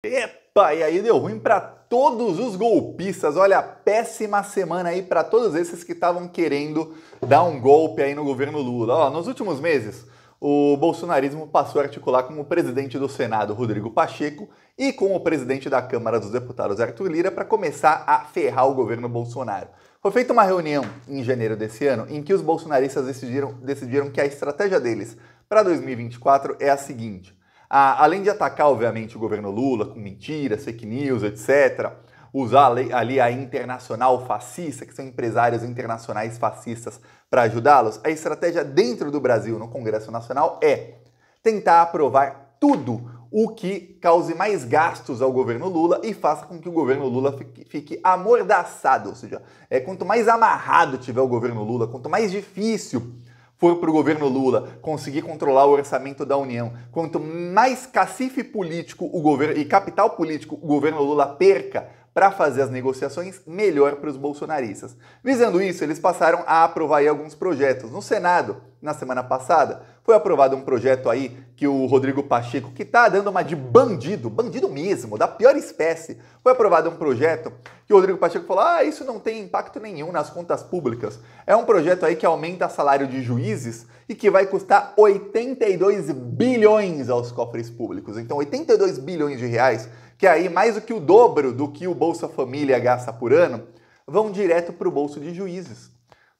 Epa, e aí deu ruim para todos os golpistas. Olha, péssima semana aí para todos esses que estavam querendo dar um golpe aí no governo Lula. Ó, nos últimos meses, o bolsonarismo passou a articular com o presidente do Senado, Rodrigo Pacheco, e com o presidente da Câmara dos Deputados, Arthur Lira, para começar a ferrar o governo Bolsonaro. Foi feita uma reunião em janeiro desse ano em que os bolsonaristas decidiram, decidiram que a estratégia deles para 2024 é a seguinte além de atacar, obviamente, o governo Lula com mentiras, fake news, etc., usar ali, ali a internacional fascista, que são empresários internacionais fascistas, para ajudá-los, a estratégia dentro do Brasil, no Congresso Nacional, é tentar aprovar tudo o que cause mais gastos ao governo Lula e faça com que o governo Lula fique, fique amordaçado, ou seja, é, quanto mais amarrado tiver o governo Lula, quanto mais difícil for para o governo Lula conseguir controlar o orçamento da União, quanto mais cacife político o governo e capital político o governo Lula perca, para fazer as negociações melhor para os bolsonaristas. Visando isso, eles passaram a aprovar alguns projetos. No Senado, na semana passada, foi aprovado um projeto aí que o Rodrigo Pacheco, que está dando uma de bandido, bandido mesmo, da pior espécie, foi aprovado um projeto que o Rodrigo Pacheco falou: ah, isso não tem impacto nenhum nas contas públicas. É um projeto aí que aumenta o salário de juízes e que vai custar 82 bilhões aos cofres públicos. Então, 82 bilhões de reais que aí mais do que o dobro do que o Bolsa Família gasta por ano, vão direto para o bolso de juízes.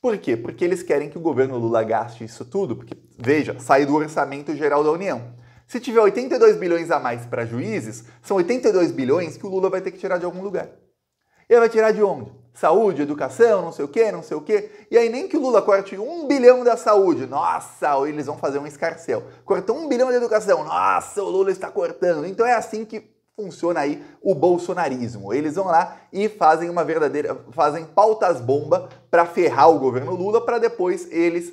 Por quê? Porque eles querem que o governo Lula gaste isso tudo, porque, veja, sai do orçamento geral da União. Se tiver 82 bilhões a mais para juízes, são 82 bilhões que o Lula vai ter que tirar de algum lugar. Ele vai tirar de onde? Saúde, educação, não sei o quê, não sei o quê. E aí nem que o Lula corte um bilhão da saúde, nossa, eles vão fazer um escarcel. Cortou um bilhão da educação, nossa, o Lula está cortando. Então é assim que funciona aí o bolsonarismo. Eles vão lá e fazem uma verdadeira, fazem pautas bomba para ferrar o governo Lula para depois eles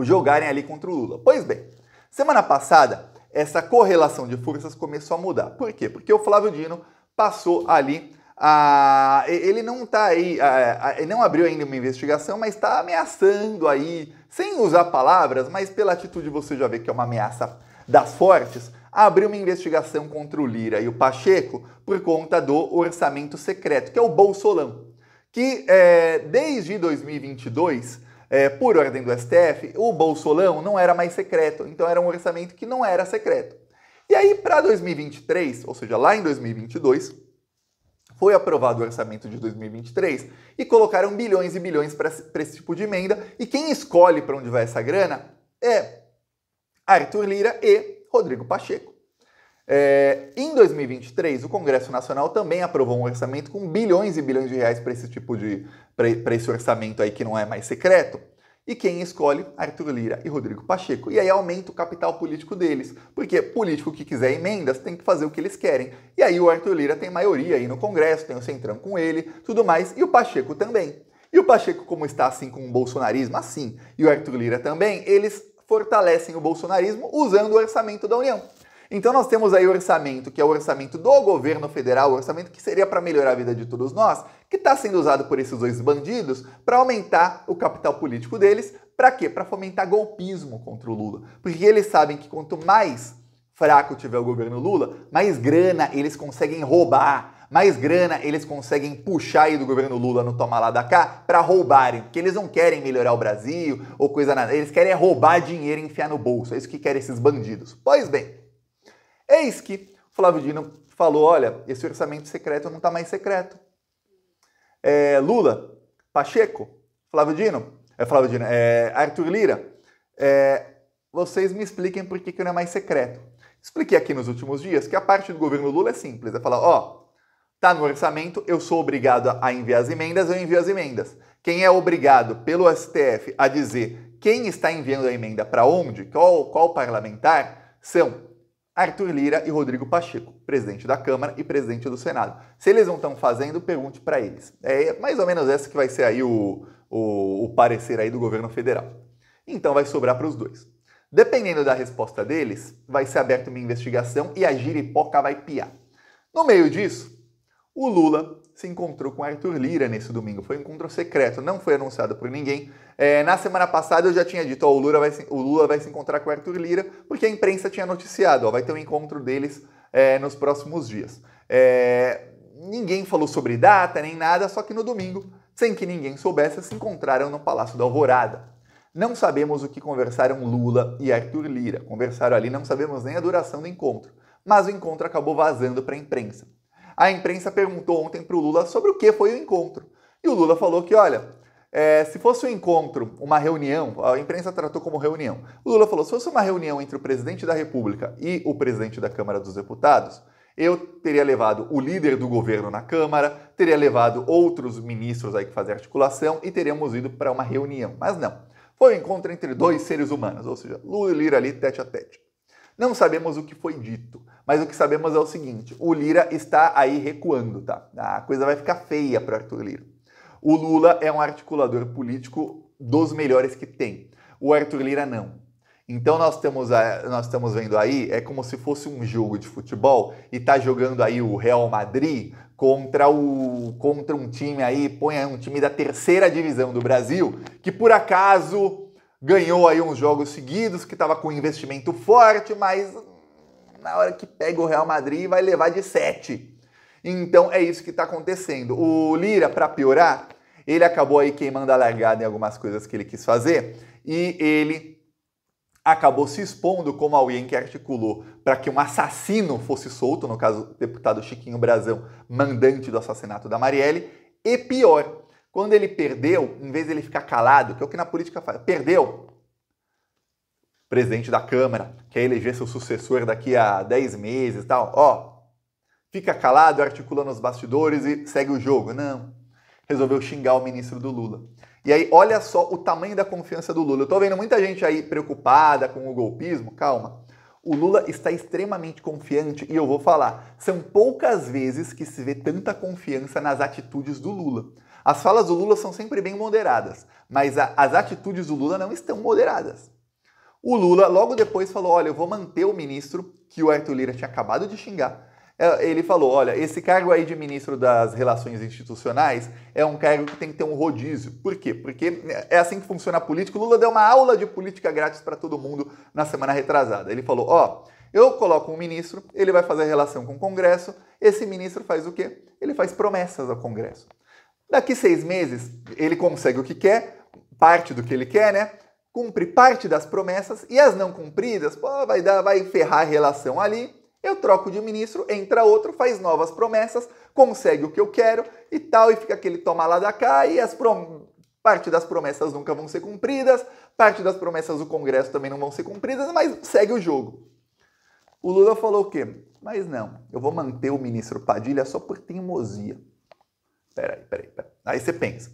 jogarem ali contra o Lula. Pois bem, semana passada essa correlação de forças começou a mudar. Por quê? Porque o Flávio Dino passou ali a... ele não tá aí, a... não abriu ainda uma investigação, mas está ameaçando aí, sem usar palavras, mas pela atitude você já vê que é uma ameaça das fortes abriu uma investigação contra o Lira e o Pacheco por conta do orçamento secreto, que é o Bolsolão, que é, desde 2022, é, por ordem do STF, o Bolsolão não era mais secreto, então era um orçamento que não era secreto. E aí, para 2023, ou seja, lá em 2022, foi aprovado o orçamento de 2023 e colocaram bilhões e bilhões para esse tipo de emenda. E quem escolhe para onde vai essa grana é Arthur Lira e Rodrigo Pacheco. É, em 2023, o Congresso Nacional também aprovou um orçamento com bilhões e bilhões de reais para esse tipo de para esse orçamento aí que não é mais secreto. E quem escolhe? Arthur Lira e Rodrigo Pacheco. E aí aumenta o capital político deles. Porque político que quiser emendas tem que fazer o que eles querem. E aí o Arthur Lira tem maioria aí no Congresso, tem o Centrão com ele, tudo mais. E o Pacheco também. E o Pacheco, como está assim com o bolsonarismo, assim, e o Arthur Lira também, eles fortalecem o bolsonarismo usando o orçamento da União. Então nós temos aí o orçamento, que é o orçamento do governo federal, o orçamento que seria para melhorar a vida de todos nós, que está sendo usado por esses dois bandidos para aumentar o capital político deles. Para quê? Para fomentar golpismo contra o Lula. Porque eles sabem que quanto mais fraco tiver o governo Lula, mais grana eles conseguem roubar mais grana eles conseguem puxar aí do governo Lula no tomar lá da cá para roubarem, porque eles não querem melhorar o Brasil ou coisa nada, eles querem é roubar dinheiro e enfiar no bolso, é isso que querem esses bandidos. Pois bem, eis que Flávio Dino falou, olha, esse orçamento secreto não está mais secreto. É, Lula, Pacheco, Flávio Dino, é Flávio Dino, é, Arthur Lira, é, vocês me expliquem por que, que não é mais secreto. Expliquei aqui nos últimos dias que a parte do governo Lula é simples, é falar, ó, Está no orçamento, eu sou obrigado a enviar as emendas, eu envio as emendas. Quem é obrigado pelo STF a dizer quem está enviando a emenda para onde, qual, qual parlamentar, são Arthur Lira e Rodrigo Pacheco, presidente da Câmara e presidente do Senado. Se eles não estão fazendo, pergunte para eles. É, é mais ou menos essa que vai ser aí o, o, o parecer aí do governo federal. Então vai sobrar para os dois. Dependendo da resposta deles, vai ser aberta uma investigação e a giripoca vai piar. No meio disso, o Lula se encontrou com Arthur Lira nesse domingo. Foi um encontro secreto, não foi anunciado por ninguém. É, na semana passada eu já tinha dito, ó, o, Lula vai se, o Lula vai se encontrar com Arthur Lira, porque a imprensa tinha noticiado, ó, vai ter um encontro deles é, nos próximos dias. É, ninguém falou sobre data nem nada, só que no domingo, sem que ninguém soubesse, se encontraram no Palácio da Alvorada. Não sabemos o que conversaram Lula e Arthur Lira. Conversaram ali, não sabemos nem a duração do encontro. Mas o encontro acabou vazando para a imprensa. A imprensa perguntou ontem para o Lula sobre o que foi o encontro. E o Lula falou que, olha, é, se fosse um encontro, uma reunião, a imprensa tratou como reunião. O Lula falou: se fosse uma reunião entre o presidente da República e o presidente da Câmara dos Deputados, eu teria levado o líder do governo na Câmara, teria levado outros ministros aí que fazem articulação e teríamos ido para uma reunião. Mas não. Foi um encontro entre dois seres humanos, ou seja, Lula e Lira ali tete a tete. Não sabemos o que foi dito. Mas o que sabemos é o seguinte: o Lira está aí recuando, tá? A coisa vai ficar feia para Arthur Lira. O Lula é um articulador político dos melhores que tem. O Arthur Lira não. Então nós estamos, nós estamos vendo aí, é como se fosse um jogo de futebol e tá jogando aí o Real Madrid contra o contra um time aí, põe aí um time da terceira divisão do Brasil, que por acaso ganhou aí uns jogos seguidos, que estava com investimento forte, mas na hora que pega o Real Madrid vai levar de 7. Então é isso que está acontecendo. O Lira, para piorar, ele acabou aí queimando a largada em algumas coisas que ele quis fazer e ele acabou se expondo como alguém que articulou para que um assassino fosse solto, no caso o deputado Chiquinho Brazão, mandante do assassinato da Marielle, e pior, quando ele perdeu, em vez de ele ficar calado, que é o que na política faz, perdeu, presidente da Câmara, quer eleger seu sucessor daqui a 10 meses e tal, ó, fica calado, articulando os bastidores e segue o jogo. Não. Resolveu xingar o ministro do Lula. E aí, olha só o tamanho da confiança do Lula. Eu tô vendo muita gente aí preocupada com o golpismo. Calma. O Lula está extremamente confiante e eu vou falar. São poucas vezes que se vê tanta confiança nas atitudes do Lula. As falas do Lula são sempre bem moderadas, mas a, as atitudes do Lula não estão moderadas. O Lula logo depois falou: olha, eu vou manter o ministro que o Arthur Lira tinha acabado de xingar. É, ele falou: olha, esse cargo aí de ministro das Relações Institucionais é um cargo que tem que ter um rodízio. Por quê? Porque né, é assim que funciona a política. O Lula deu uma aula de política grátis para todo mundo na semana retrasada. Ele falou: ó, eu coloco um ministro, ele vai fazer relação com o Congresso, esse ministro faz o quê? Ele faz promessas ao Congresso. Daqui seis meses, ele consegue o que quer, parte do que ele quer, né? cumpre parte das promessas e as não cumpridas, pô, vai dar, vai ferrar a relação ali. Eu troco de ministro, entra outro, faz novas promessas, consegue o que eu quero e tal, e fica aquele toma lá da cá e as prom parte das promessas nunca vão ser cumpridas, parte das promessas do Congresso também não vão ser cumpridas, mas segue o jogo. O Lula falou o quê? Mas não, eu vou manter o ministro Padilha só por teimosia. Peraí, peraí, peraí. Aí você pensa.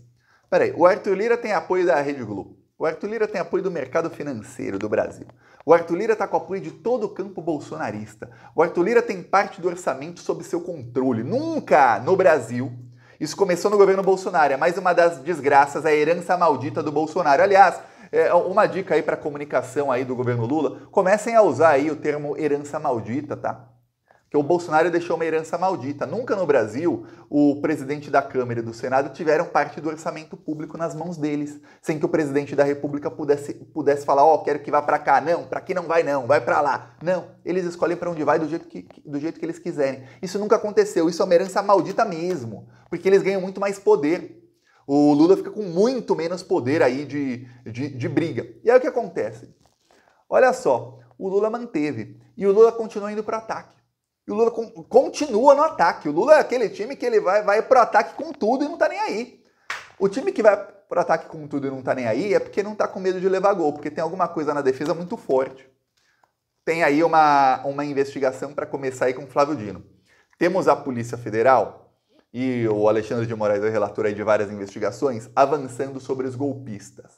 Peraí, o Arthur Lira tem apoio da Rede Globo. O Arthur Lira tem apoio do mercado financeiro do Brasil. O Arthur Lira está com apoio de todo o campo bolsonarista. O Arthur Lira tem parte do orçamento sob seu controle. Nunca no Brasil. Isso começou no governo Bolsonaro. É mais uma das desgraças, a herança maldita do Bolsonaro. Aliás, é uma dica aí para comunicação aí do governo Lula. Comecem a usar aí o termo herança maldita, tá? que o Bolsonaro deixou uma herança maldita. Nunca no Brasil o presidente da Câmara e do Senado tiveram parte do orçamento público nas mãos deles, sem que o presidente da República pudesse, pudesse falar, ó, oh, quero que vá para cá, não, para aqui não vai não, vai para lá. Não, eles escolhem para onde vai do jeito, que, do jeito que eles quiserem. Isso nunca aconteceu, isso é uma herança maldita mesmo, porque eles ganham muito mais poder. O Lula fica com muito menos poder aí de, de, de briga. E aí o que acontece? Olha só, o Lula manteve e o Lula continua indo para ataque. E o Lula continua no ataque. O Lula é aquele time que ele vai, vai pro ataque com tudo e não tá nem aí. O time que vai pro ataque com tudo e não tá nem aí é porque não tá com medo de levar gol, porque tem alguma coisa na defesa muito forte. Tem aí uma, uma investigação para começar aí com o Flávio Dino. Temos a Polícia Federal e o Alexandre de Moraes é relator aí de várias investigações avançando sobre os golpistas.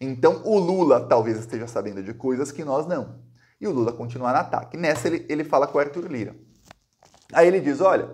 Então o Lula talvez esteja sabendo de coisas que nós não. E o Lula continua no ataque. Nessa ele, ele fala com o Arthur Lira. Aí ele diz: olha,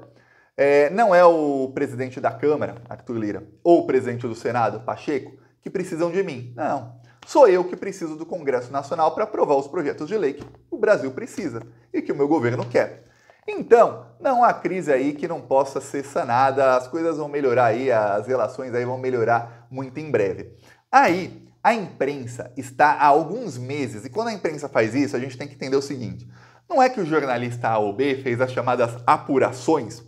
é, não é o presidente da Câmara, Arthur Lira, ou o presidente do Senado, Pacheco, que precisam de mim. Não. Sou eu que preciso do Congresso Nacional para aprovar os projetos de lei que o Brasil precisa e que o meu governo quer. Então, não há crise aí que não possa ser sanada, as coisas vão melhorar aí, as relações aí vão melhorar muito em breve. Aí, a imprensa está há alguns meses, e quando a imprensa faz isso, a gente tem que entender o seguinte: não é que o jornalista A ou B fez as chamadas apurações,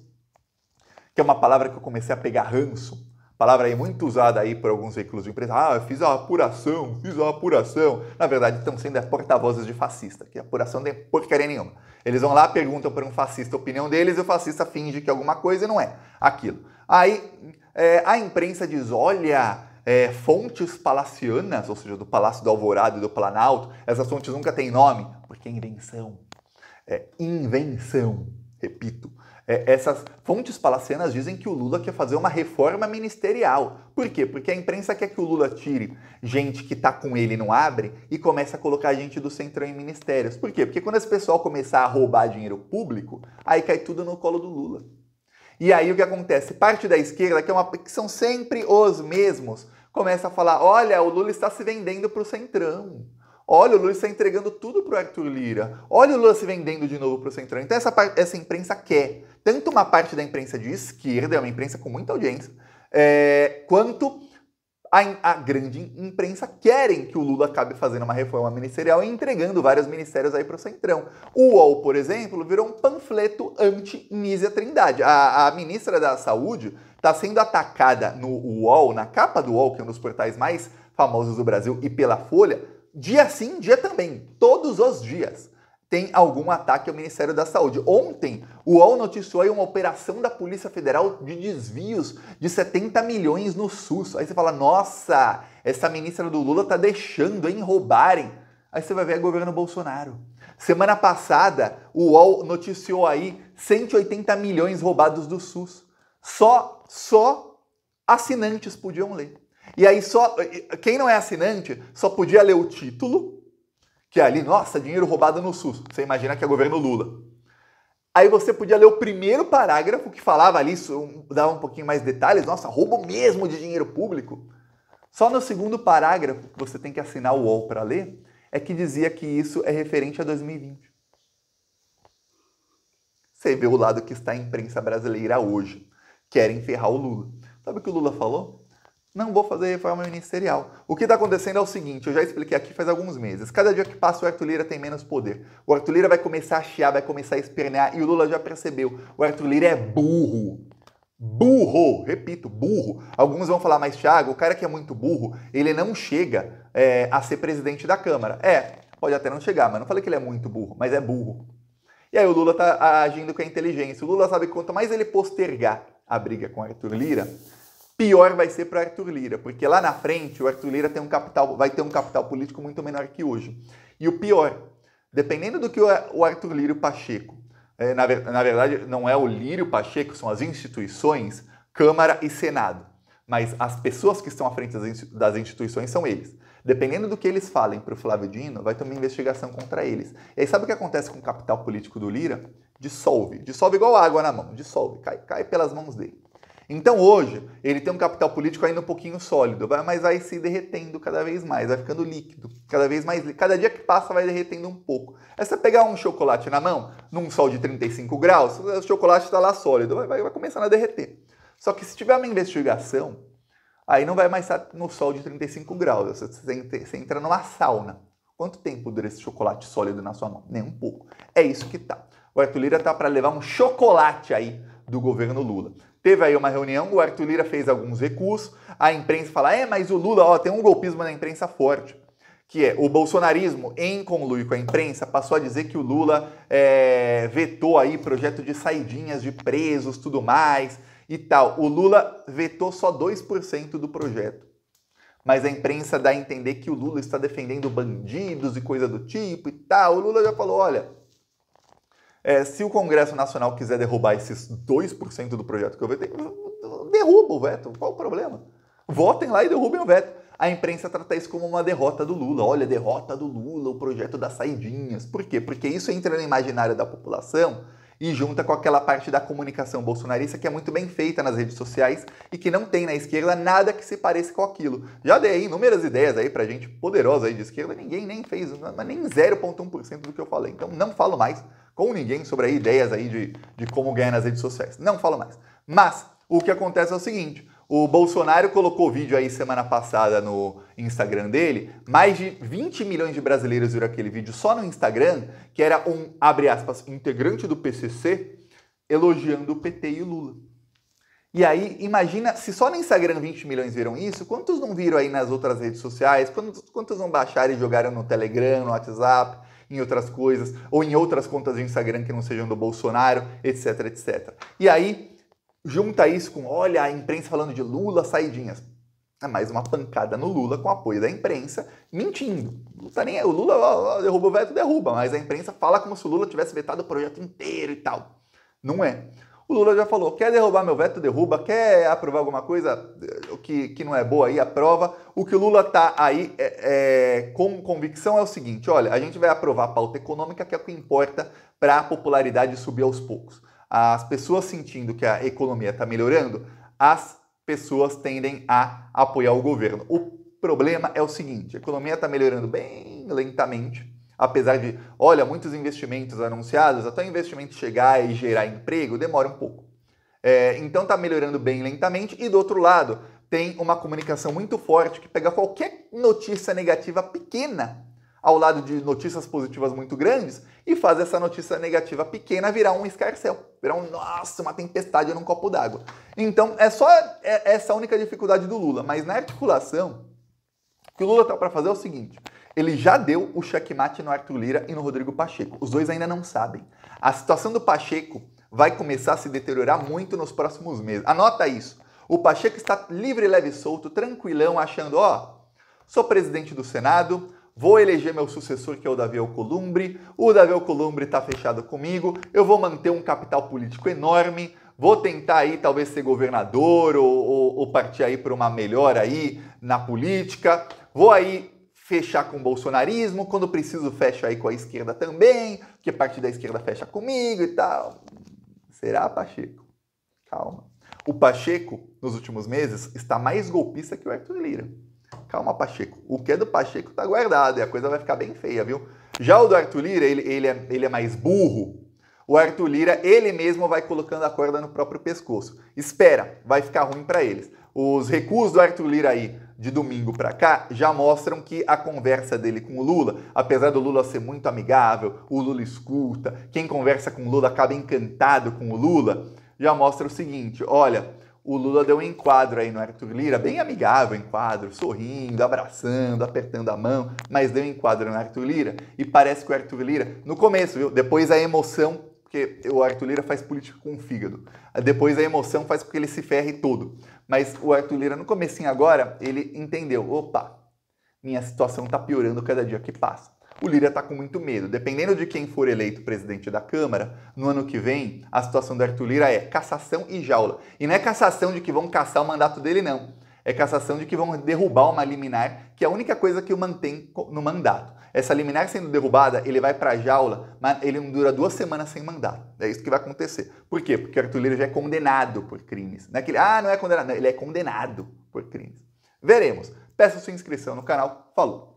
que é uma palavra que eu comecei a pegar ranço, palavra aí muito usada aí por alguns veículos de imprensa. Ah, eu fiz a apuração, fiz a apuração. Na verdade, estão sendo é porta-vozes de fascista, que apuração não tem é porcaria nenhuma. Eles vão lá, perguntam para um fascista a opinião deles e o fascista finge que é alguma coisa e não é aquilo. Aí é, a imprensa diz: olha, é, fontes palacianas, ou seja, do Palácio do Alvorado e do Planalto, essas fontes nunca têm nome, porque é invenção é, invenção. Repito, é, essas fontes palacianas dizem que o Lula quer fazer uma reforma ministerial. Por quê? Porque a imprensa quer que o Lula tire gente que tá com ele não abre e começa a colocar gente do centrão em ministérios. Por quê? Porque quando esse pessoal começar a roubar dinheiro público, aí cai tudo no colo do Lula. E aí o que acontece? Parte da esquerda, que, é uma, que são sempre os mesmos, começa a falar: olha, o Lula está se vendendo para o centrão. Olha, o Lula está entregando tudo para o Arthur Lira. Olha o Lula se vendendo de novo para o Centrão. Então essa, essa imprensa quer. Tanto uma parte da imprensa de esquerda, é uma imprensa com muita audiência, é, quanto a, a, grande imprensa querem que o Lula acabe fazendo uma reforma ministerial e entregando vários ministérios aí para o Centrão. O UOL, por exemplo, virou um panfleto anti-Nízia Trindade. A, a, ministra da Saúde está sendo atacada no UOL, na capa do UOL, que é um dos portais mais famosos do Brasil, e pela Folha, dia sim, dia também, todos os dias, tem algum ataque ao Ministério da Saúde. Ontem, o UOL noticiou aí uma operação da Polícia Federal de desvios de 70 milhões no SUS. Aí você fala, nossa, essa ministra do Lula tá deixando, hein, roubarem. Aí você vai ver o governo Bolsonaro. Semana passada, o UOL noticiou aí 180 milhões roubados do SUS. Só, só assinantes podiam ler. E aí só quem não é assinante só podia ler o título, que é ali, nossa, dinheiro roubado no SUS. Você imagina que é governo Lula. Aí você podia ler o primeiro parágrafo que falava ali, dava um pouquinho mais detalhes, nossa, roubo mesmo de dinheiro público. Só no segundo parágrafo, que você tem que assinar o UOL para ler, é que dizia que isso é referente a 2020. Você vê o lado que está a imprensa brasileira hoje. Querem ferrar o Lula. Sabe o que o Lula falou? não vou fazer reforma ministerial. O que está acontecendo é o seguinte, eu já expliquei aqui faz alguns meses. Cada dia que passa o Arthur Lira tem menos poder. O Arthur Lira vai começar a chiar, vai começar a espernear e o Lula já percebeu. O Arthur Lira é burro. Burro, repito, burro. Alguns vão falar, mas Thiago, o cara que é muito burro, ele não chega é, a ser presidente da Câmara. É, pode até não chegar, mas não falei que ele é muito burro, mas é burro. E aí o Lula está agindo com a inteligência. O Lula sabe que quanto mais ele postergar a briga com o Arthur Lira, pior vai ser para Arthur Lira, porque lá na frente o Arthur Lira tem um capital, vai ter um capital político muito menor que hoje. E o pior, dependendo do que o Arthur Lira e o Pacheco, é, na, na, verdade não é o Lira e o Pacheco, são as instituições, Câmara e Senado. Mas as pessoas que estão à frente das instituições são eles. Dependendo do que eles falem para o Flávio Dino, vai ter uma investigação contra eles. E aí sabe o que acontece com o capital político do Lira? Dissolve. Dissolve igual água na mão. Dissolve. Cai, cai pelas mãos dele. Então hoje ele tem um capital político ainda um pouquinho sólido, mas vai se derretendo cada vez mais, vai ficando líquido, cada vez mais líquido. Cada dia que passa vai derretendo um pouco. É você pegar um chocolate na mão, num sol de 35 graus, o chocolate está lá sólido, vai, vai, vai começando a derreter. Só que se tiver uma investigação, aí não vai mais estar no sol de 35 graus, você entra numa sauna. Quanto tempo dura esse chocolate sólido na sua mão? Nem um pouco. É isso que tá. O Arthur Lira tá para levar um chocolate aí do governo Lula teve aí uma reunião, o Arthur Lira fez alguns recursos, a imprensa fala, é, mas o Lula, ó, tem um golpismo na imprensa forte, que é o bolsonarismo, em conluio com a imprensa, passou a dizer que o Lula é, vetou aí projeto de saidinhas de presos, tudo mais e tal. O Lula vetou só 2% do projeto. Mas a imprensa dá a entender que o Lula está defendendo bandidos e coisa do tipo e tal. O Lula já falou, olha, é, se o Congresso Nacional quiser derrubar esses 2% do projeto que eu vetei, derruba o veto. Qual o problema? Votem lá e derrubem o veto. A imprensa trata isso como uma derrota do Lula. Olha, derrota do Lula, o projeto das saidinhas. Por quê? Porque isso entra no imaginário da população e junta com aquela parte da comunicação bolsonarista que é muito bem feita nas redes sociais e que não tem na esquerda nada que se pareça com aquilo. Já dei inúmeras ideias aí pra gente poderosa aí de esquerda, ninguém nem fez, mas nem 0,1% do que eu falei. Então não falo mais com ninguém sobre ideias aí de, de como ganhar nas redes sociais. Não falo mais. Mas o que acontece é o seguinte: o Bolsonaro colocou vídeo aí semana passada no Instagram dele. Mais de 20 milhões de brasileiros viram aquele vídeo só no Instagram, que era um, abre aspas, integrante do PCC elogiando o PT e o Lula. E aí, imagina, se só no Instagram 20 milhões viram isso, quantos não viram aí nas outras redes sociais? Quantos, quantos não baixaram e jogaram no Telegram, no WhatsApp? em outras coisas, ou em outras contas do Instagram que não sejam do Bolsonaro, etc, etc. E aí, junta isso com, olha, a imprensa falando de Lula, saidinhas. É mais uma pancada no Lula com apoio da imprensa, mentindo. tá nem, o Lula derruba o veto, derruba, mas a imprensa fala como se o Lula tivesse vetado o projeto inteiro e tal. Não é. O Lula já falou: quer derrubar meu veto, derruba, quer aprovar alguma coisa, que, que não é boa aí a prova. O que o Lula está aí é, é, com convicção é o seguinte: olha, a gente vai aprovar a pauta econômica, que é o que importa para a popularidade subir aos poucos. As pessoas sentindo que a economia está melhorando, as pessoas tendem a apoiar o governo. O problema é o seguinte: a economia está melhorando bem lentamente, apesar de, olha, muitos investimentos anunciados, até o investimento chegar e gerar emprego, demora um pouco. É, então está melhorando bem lentamente, e do outro lado, tem uma comunicação muito forte que pega qualquer notícia negativa pequena ao lado de notícias positivas muito grandes e faz essa notícia negativa pequena virar um escarcel, virar um, nossa, uma tempestade num copo d'água. Então, é só é, é essa única dificuldade do Lula. Mas na articulação, o que o Lula tá para fazer é o seguinte: ele já deu o checkmate no Arthur Lira e no Rodrigo Pacheco. Os dois ainda não sabem. A situação do Pacheco vai começar a se deteriorar muito nos próximos meses. Anota isso. O Pacheco está livre, leve e solto, tranquilão, achando, ó, sou presidente do Senado, vou eleger meu sucessor, que é o Davi Alcolumbre, o Davi Alcolumbre está fechado comigo, eu vou manter um capital político enorme, vou tentar aí talvez ser governador ou, ou, ou partir aí para uma melhora aí na política, vou aí fechar com o bolsonarismo, quando preciso fecho aí com a esquerda também, que parte da esquerda fecha comigo e tal. Será, Pacheco? Calma. O Pacheco, nos últimos meses, está mais golpista que o Arthur Lira. Calma, Pacheco. O que é do Pacheco tá guardado e a coisa vai ficar bem feia, viu? Já o do Arthur Lira, ele, ele, é, ele é mais burro. O Arthur Lira, ele mesmo vai colocando a corda no próprio pescoço. Espera, vai ficar ruim para eles. Os recuos do Arthur Lira aí de domingo para cá já mostram que a conversa dele com o Lula, apesar do Lula ser muito amigável, o Lula escuta, quem conversa com o Lula acaba encantado com o Lula já mostra o seguinte: olha, o Lula deu um enquadro aí no Arthur Lira, bem amigável enquadro, sorrindo, abraçando, apertando a mão, mas deu um enquadro no Arthur Lira. E parece que o Arthur Lira, no começo, viu? Depois a emoção, porque o Arthur Lira faz política com o fígado. Depois a emoção faz com que ele se ferre todo. Mas o Arthur Lira, no comecinho agora, ele entendeu, opa, minha situação está piorando cada dia que passa o Lira está com muito medo. Dependendo de quem for eleito presidente da Câmara, no ano que vem, a situação do Arthur Lira é cassação e jaula. E não é cassação de que vão caçar o mandato dele, não. É cassação de que vão derrubar uma liminar, que é a única coisa que o mantém no mandato. Essa liminar sendo derrubada, ele vai para a jaula, mas ele não dura duas semanas sem mandato. É isso que vai acontecer. Por quê? Porque o Arthur Lira já é condenado por crimes. Não é que ele, ah, não é condenado. Não, ele é condenado por crimes. Veremos. Peço sua inscrição no canal. Falou!